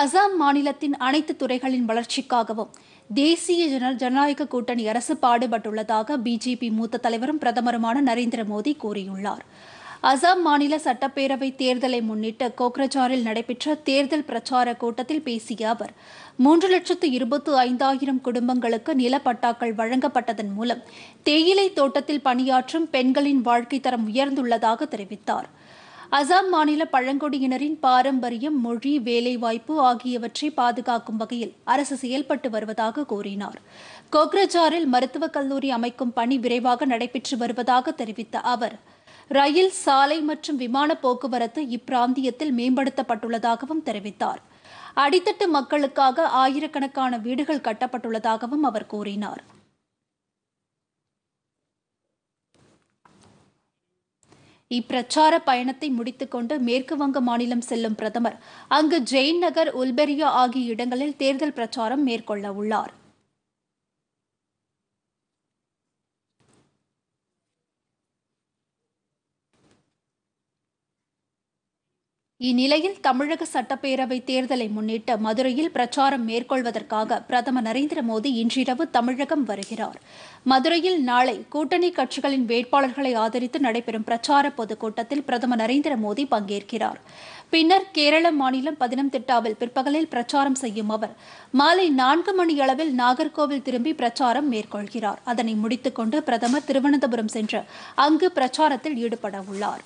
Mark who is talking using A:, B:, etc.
A: அசாம் மாநிலத்தின் அனைத்து துறைகளின் வளர்ச்சிக்காகவும் தேசிய ஜன ஜனநாயக கூட்டணி அரசு பாடுபட்டுள்ளதாக பிஜேபி மூத்த தலைவரும் பிரதமருமான நரேந்திர மோடி கூறியுள்ளார் அசாம் மாநில சட்டப்பேரவை தேர்தலை முன்னிட்டு கோக்ரஜாரில் நடைபெற்ற தேர்தல் பிரச்சார கூட்டத்தில் பேசிய அவர் மூன்று லட்சத்து இருபத்து ஐந்தாயிரம் குடும்பங்களுக்கு நிலப்பட்டாக்கள் வழங்கப்பட்டதன் மூலம் தேயிலை தோட்டத்தில் பணியாற்றும் பெண்களின் வாழ்க்கை தரம் உயர்ந்துள்ளதாக தெரிவித்தார் அசாம் மாநில பழங்குடியினரின் பாரம்பரியம் மொழி வேலைவாய்ப்பு ஆகியவற்றை பாதுகாக்கும் வகையில் அரசு செயல்பட்டு வருவதாக கூறினார் கோக்ரஜாரில் மருத்துவக் கல்லூரி அமைக்கும் பணி விரைவாக நடைபெற்று வருவதாக தெரிவித்த அவர் ரயில் சாலை மற்றும் விமான போக்குவரத்து இப்பிராந்தியத்தில் மேம்படுத்தப்பட்டுள்ளதாகவும் தெரிவித்தார் அடித்தட்டு மக்களுக்காக ஆயிரக்கணக்கான வீடுகள் கட்டப்பட்டுள்ளதாகவும் அவர் கூறினார் இப்பிரச்சார பயணத்தை முடித்துக்கொண்டு மேற்கு வங்க மாநிலம் செல்லும் பிரதமர் அங்கு ஜெயின் நகர் உல்பெரியா ஆகிய இடங்களில் தேர்தல் பிரச்சாரம் மேற்கொள்ள உள்ளார் இந்நிலையில் தமிழக சட்டப்பேரவை தேர்தலை முன்னிட்டு மதுரையில் பிரச்சாரம் மேற்கொள்வதற்காக பிரதமர் நரேந்திர மோடி இன்றிரவு தமிழகம் வருகிறார் மதுரையில் நாளை கூட்டணி கட்சிகளின் வேட்பாளர்களை ஆதரித்து நடைபெறும் பிரச்சார பொதுக்கூட்டத்தில் பிரதமர் நரேந்திர மோடி பங்கேற்கிறார் பின்னர் கேரள மாநிலம் பதினம்திட்டாவில் பிற்பகலில் பிரச்சாரம் செய்யும் அவர் மாலை நான்கு மணி அளவில் நாகர்கோவில் திரும்பி பிரச்சாரம் மேற்கொள்கிறார் அதனை முடித்துக்கொண்டு பிரதமர் திருவனந்தபுரம் சென்று அங்கு பிரச்சாரத்தில் ஈடுபட உள்ளார்